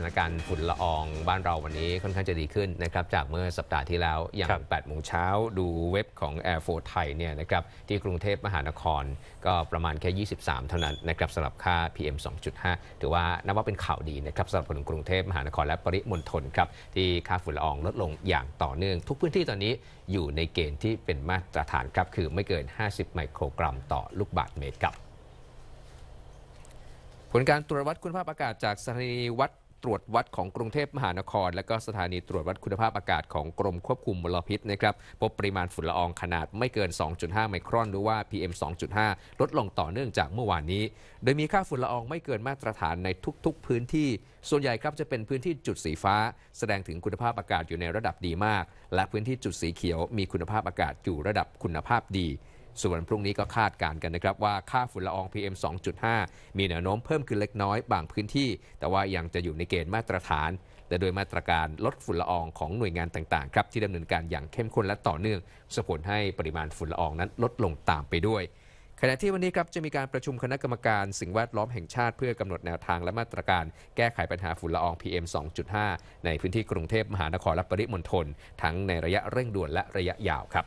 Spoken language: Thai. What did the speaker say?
ถานการณ์ฝุ่นละอองบ้านเราวันนี้ค่อนข้างจะดีขึ้นนะครับจากเมื่อสัปดาห์ที่แล้วอย่าง8โมงเช้า ดูเว็บของ Air ์ไทยเนี่ยนะครับที่กรุงเทพมหานครก็ประมาณแค่ 23 เท่านั้นนะครับสำหรับค่า PM 2.5ถือว่านับว่าเป็นข่าวดีนะครับสำหรับคนกรุงเทพมหานครและปริมณฑลครับที่ค่าฝุ่นละอองลดลงอย่างต่อเนื่อง ทุกพื้นที่ตอนนี้อยู่ในเกณฑ์ที่เป็นมาตรฐานครับคือไม่เกิน50 ไมโครกรัม ต่อลูกบาศก์เมตรครับ ผลการตรวจวัดคุณภาพอากาศจากสถานีวัดตรวจวัดของกรุงเทพมหานคร และก็สถานีตรวจวัดคุณภาพอากาศของกรมควบคุมมลพิษนะครับพบปริมาณฝุ่นละอองขนาดไม่เกิน 2.5 ไมครอน หรือว่า PM 2.5 ลดลงต่อเนื่องจากเมื่อวานนี้ โดยมีค่าฝุ่นละอองไม่เกินมาตรฐานในทุก ๆ พื้นที่ ส่วนใหญ่ครับจะเป็นพื้นที่จุดสีฟ้า แสดงถึงคุณภาพอากาศอยู่ในระดับดีมาก และพื้นที่จุดสีเขียว มีคุณภาพอากาศอยู่ระดับคุณภาพดีส่วนพรุ่งนี้ก็คาดการณ์กันนะครับ ว่าค่าฝุ่นละออง PM 2.5 มีแนวโน้มเพิ่มขึ้นเล็กน้อยบางพื้นที่ แต่ว่ายังจะอยู่ในเกณฑ์มาตรฐานและโดยมาตรการลดฝุ่นละอองของหน่วยงานต่างๆ ครับ ที่ดำเนินการอย่างเข้มข้นและต่อเนื่องส่งผลให้ปริมาณฝุ่นละอองนั้นลดลงตามไปด้วย ขณะที่วันนี้ครับจะมีการประชุมคณะกรรมการ สิ่งแวดล้อมแห่งชาติเพื่อกำหนดแนวทาง และมาตรการแก้ไขปัญหาฝุ่นละออง PM 2.5 ในพื้นที่กรุงเทพมหานครและปริมณฑลทั้งในระยะเร่งด่วนและระยะยาวครับ